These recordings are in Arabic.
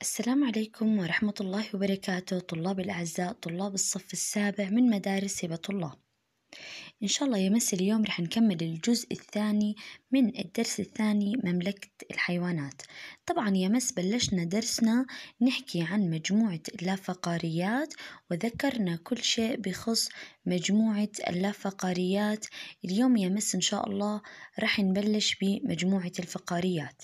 السلام عليكم ورحمة الله وبركاته طلاب الأعزاء طلاب الصف السابع من مدارس هبة الله إن شاء الله يمس اليوم رح نكمل الجزء الثاني من الدرس الثاني مملكة الحيوانات طبعا يمس بلشنا درسنا نحكي عن مجموعة اللافقاريات وذكرنا كل شيء بخص مجموعة اللافقاريات اليوم يمس إن شاء الله رح نبلش بمجموعة الفقاريات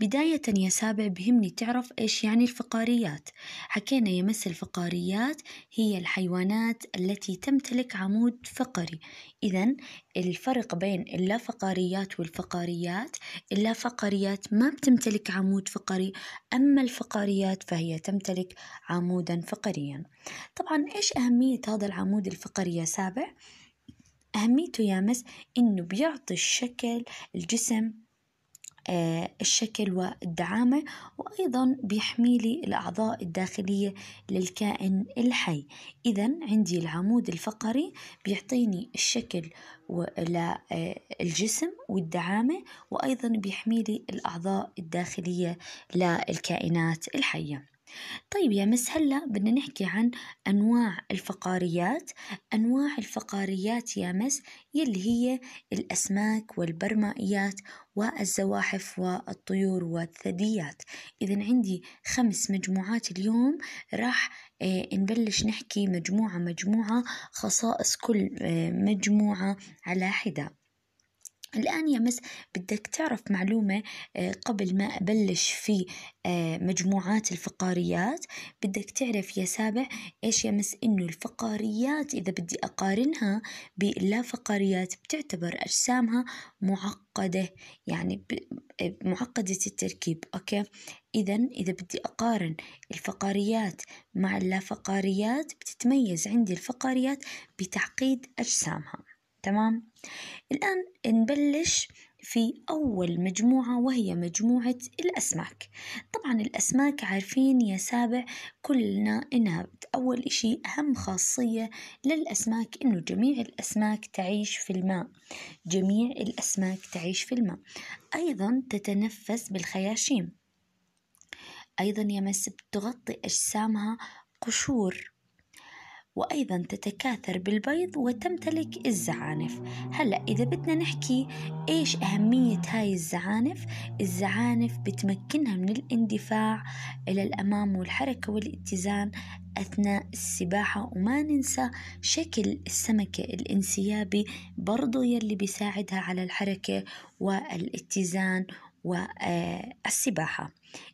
بداية يا سابع بهمني تعرف إيش يعني الفقاريات حكينا يمس الفقاريات هي الحيوانات التي تمتلك عمود فقري إذا الفرق بين اللافقاريات والفقاريات اللافقاريات ما بتمتلك عمود فقري أما الفقاريات فهي تمتلك عمودا فقريا طبعا إيش أهمية هذا العمود الفقري يا سابع؟ أهميته يا مس إنه بيعطي الشكل الجسم آه، الشكل والدعامة وأيضا بيحمي لي الأعضاء الداخلية للكائن الحي إذا عندي العمود الفقري بيعطيني الشكل للجسم آه، والدعامة وأيضا بيحمي لي الأعضاء الداخلية للكائنات الحية طيب يا مس هلا بدنا نحكي عن أنواع الفقاريات أنواع الفقاريات يا مس يلي هي الأسماك والبرمائيات والزواحف والطيور والثدييات إذا عندي خمس مجموعات اليوم راح آه، نبلش نحكي مجموعة مجموعة خصائص كل آه، مجموعة على حدة الآن يا مس بدك تعرف معلومة آه، قبل ما أبلش في آه، مجموعات الفقاريات بدك تعرف يا سابع إيش يا مس إنه الفقاريات إذا بدي أقارنها باللا فقاريات بتعتبر أجسامها معقدة يعني آه، معقدة التركيب أوكي إذا إذا بدي أقارن الفقاريات مع اللا فقاريات بتتميز عندي الفقاريات بتعقيد أجسامها تمام؟ الآن نبلش في أول مجموعة وهي مجموعة الأسماك طبعا الأسماك عارفين يا سابع كلنا إنها أول إشي أهم خاصية للأسماك إنه جميع الأسماك تعيش في الماء جميع الأسماك تعيش في الماء أيضا تتنفس بالخياشيم أيضا يا مس بتغطي أجسامها قشور وأيضا تتكاثر بالبيض وتمتلك الزعانف هلأ إذا بدنا نحكي إيش أهمية هاي الزعانف الزعانف بتمكنها من الاندفاع إلى الأمام والحركة والاتزان أثناء السباحة وما ننسى شكل السمكة الانسيابي برضو يلي بيساعدها على الحركة والاتزان والسباحة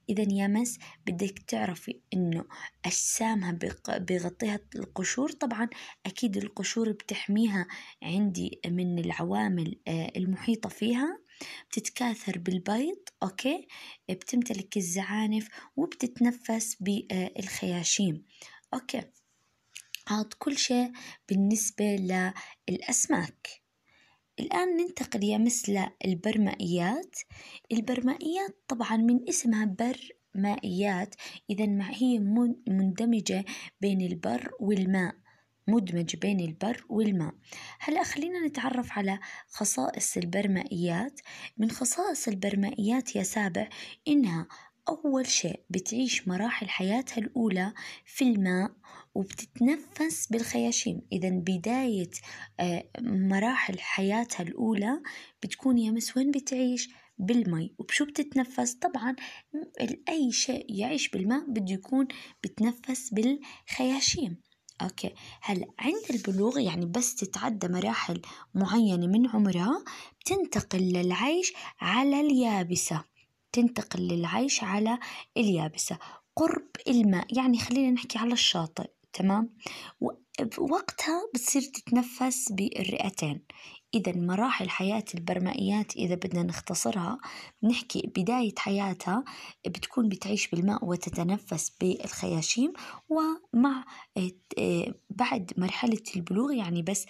إذا يا مس بدك تعرفي إنه أجسامها بيغطيها القشور طبعا أكيد القشور بتحميها عندي من العوامل آه، المحيطة فيها بتتكاثر بالبيض أوكي بتمتلك الزعانف وبتتنفس بالخياشيم آه، أوكي هذا كل شيء بالنسبة للأسماك الآن ننتقل يا مثل البرمائيات، البرمائيات طبعًا من اسمها بر مائيات إذا ما هي مندمجة بين البر والماء، مدمج بين البر والماء، هلأ خلينا نتعرف على خصائص البرمائيات، من خصائص البرمائيات يا سابع إنها أول شيء بتعيش مراحل حياتها الأولى في الماء وبتتنفس بالخياشيم إذا بداية آه، مراحل حياتها الأولى بتكون يا مس وين بتعيش؟ بالمي وبشو بتتنفس طبعا أي شيء يعيش بالماء بده يكون بتنفس بالخياشيم اوكي هلا عند البلوغ يعني بس تتعدى مراحل معينه من عمرها بتنتقل للعيش على اليابسه تنتقل للعيش على اليابسة قرب الماء يعني خلينا نحكي على الشاطئ تمام وقتها بتصير تتنفس بالرئتين إذا مراحل حياة البرمائيات إذا بدنا نختصرها بنحكي بداية حياتها بتكون بتعيش بالماء وتتنفس بالخياشيم ومع إيه، بعد مرحلة البلوغ يعني بس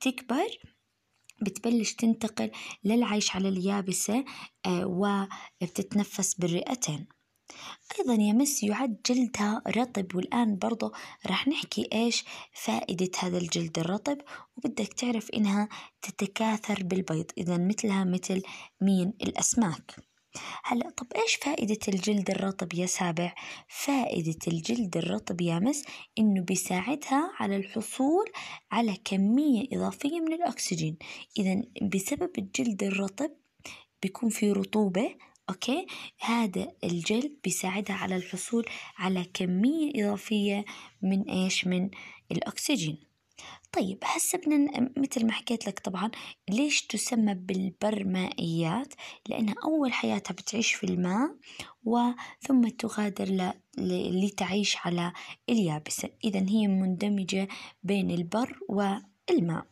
تكبر بتبلش تنتقل للعيش على اليابسة آه، وبتتنفس بالرئتين أيضا يا مس يعد جلدها رطب والآن برضو رح نحكي إيش فائدة هذا الجلد الرطب وبدك تعرف إنها تتكاثر بالبيض إذا مثلها مثل مين الأسماك هلا طب إيش فائدة الجلد الرطب يا سابع؟ فائدة الجلد الرطب يا مس إنه بيساعدها على الحصول على كمية إضافية من الأكسجين، إذا بسبب الجلد الرطب بيكون في رطوبة أوكي هذا الجلد بيساعدها على الحصول على كمية إضافية من إيش من الأكسجين. طيب هسه بدنا مثل ما حكيت لك طبعا ليش تسمى بالبرمائيات؟ لأنها أول حياتها بتعيش في الماء وثم تغادر ل... ل... لتعيش على اليابسة إذا هي مندمجة بين البر والماء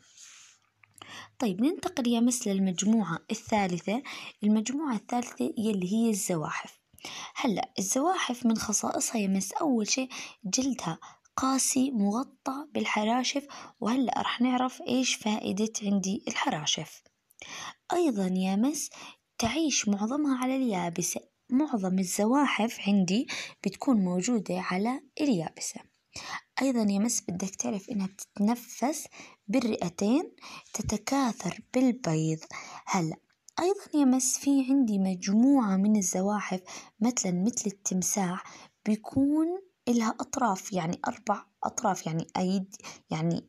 طيب ننتقل يا مس للمجموعة الثالثة المجموعة الثالثة يلي هي الزواحف هلا الزواحف من خصائصها يمس أول شيء جلدها قاسي مغطى بالحراشف وهلأ رح نعرف إيش فائدة عندي الحراشف أيضا يا مس تعيش معظمها على اليابسة معظم الزواحف عندي بتكون موجودة على اليابسة أيضا يا مس بدك تعرف إنها بتتنفس بالرئتين تتكاثر بالبيض هلأ أيضا يا مس في عندي مجموعة من الزواحف مثلا مثل التمساح بيكون إلها أطراف يعني أربع أطراف يعني أيد يعني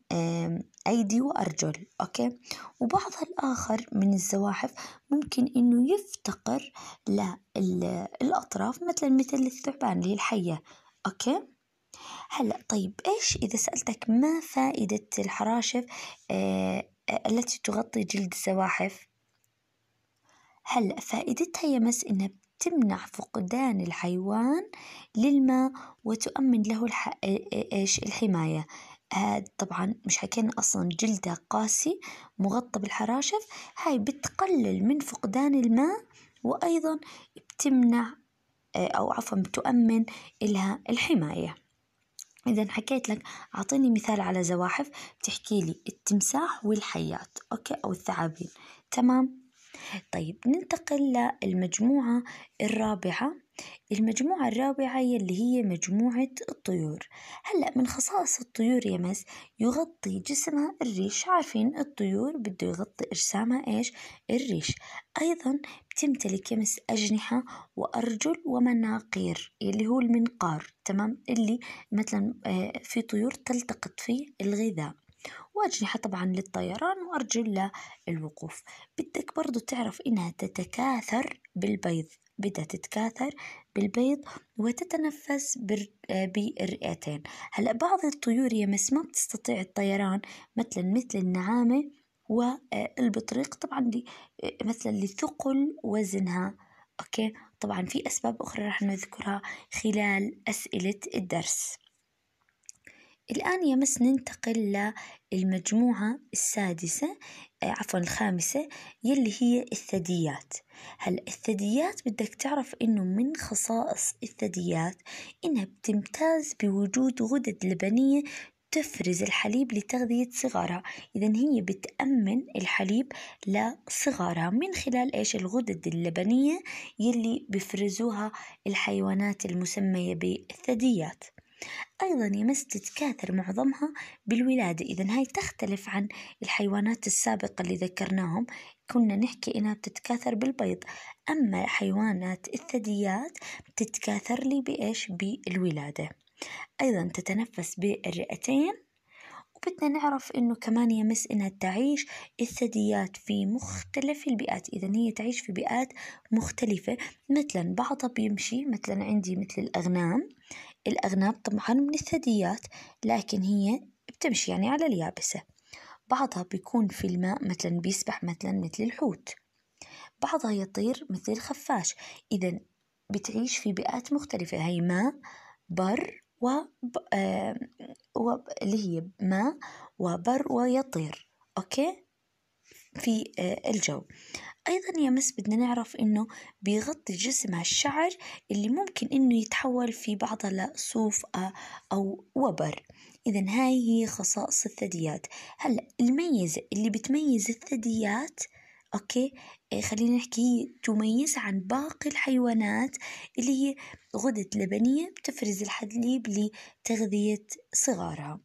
أيدي وأرجل أوكي وبعضها الآخر من الزواحف ممكن إنه يفتقر للأطراف مثلا مثل الثعبان اللي هي الحية أوكي هلا طيب ايش اذا سالتك ما فائده الحراشف آه، التي تغطي جلد الزواحف هلا فائدتها يمس انها تمنع فقدان الحيوان للماء وتؤمن له إيش الحماية هاد طبعا مش حكينا أصلا جلده قاسي مغطى بالحراشف هاي بتقلل من فقدان الماء وأيضا بتمنع أو عفوا بتؤمن إلها الحماية إذا حكيت لك أعطيني مثال على زواحف بتحكي لي التمساح والحيات أوكي أو الثعابين تمام طيب ننتقل للمجموعة الرابعة المجموعة الرابعة يلي هي مجموعة الطيور هلأ من خصائص الطيور يمس يغطي جسمها الريش عارفين الطيور بده يغطي أجسامها إيش الريش أيضا بتمتلك يمس أجنحة وأرجل ومناقير اللي هو المنقار تمام اللي مثلا آه، في طيور تلتقط فيه الغذاء وأجنحة طبعا للطيران وأرجل للوقوف بدك برضو تعرف إنها تتكاثر بالبيض بدها تتكاثر بالبيض وتتنفس بالرئتين هلأ بعض الطيور يا مس ما بتستطيع الطيران مثلا مثل النعامة والبطريق آه، طبعا آه، مثلا لثقل وزنها أوكي طبعا في أسباب أخرى راح نذكرها خلال أسئلة الدرس الآن يمس ننتقل للمجموعة السادسة آه، عفوا الخامسة يلي هي الثدييات، هلا الثدييات بدك تعرف إنه من خصائص الثدييات إنها بتمتاز بوجود غدد لبنية تفرز الحليب لتغذية صغارها، إذا هي بتأمن الحليب لصغارها من خلال إيش الغدد اللبنية يلي بفرزوها الحيوانات المسمية بالثدييات. أيضًا يمس تتكاثر معظمها بالولادة، إذًا هاي تختلف عن الحيوانات السابقة اللي ذكرناهم كنا نحكي إنها بتتكاثر بالبيض، أما حيوانات الثدييات بتتكاثر لي بإيش؟ بالولادة، أيضًا تتنفس بالرئتين، وبدنا نعرف إنه كمان يمس إنها تعيش الثدييات في مختلف البيئات، إذًا هي تعيش في بيئات مختلفة مثلًا بعضها بيمشي مثلًا عندي مثل الأغنام. الأغنام طبعا من الثدييات لكن هي بتمشي يعني على اليابسة بعضها بيكون في الماء مثلا بيسبح مثلا مثل الحوت بعضها يطير مثل الخفاش إذا بتعيش في بيئات مختلفة هي ماء بر و آه... اللي هي ماء وبر ويطير أوكي في آه، الجو أيضا يا مس بدنا نعرف إنه بيغطي جسمها الشعر اللي ممكن إنه يتحول في بعضها آه، لصوف أو وبر إذا هاي هي خصائص الثدييات هلا الميزة اللي بتميز الثدييات أوكي آه، خلينا نحكي هي تميز عن باقي الحيوانات اللي هي غدد لبنية بتفرز الحليب لتغذية صغارها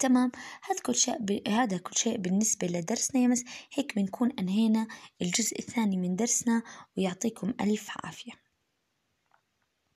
تمام هذا كل شيء ب... هذا كل شيء بالنسبة لدرسنا يا مس هيك بنكون أنهينا الجزء الثاني من درسنا ويعطيكم ألف عافية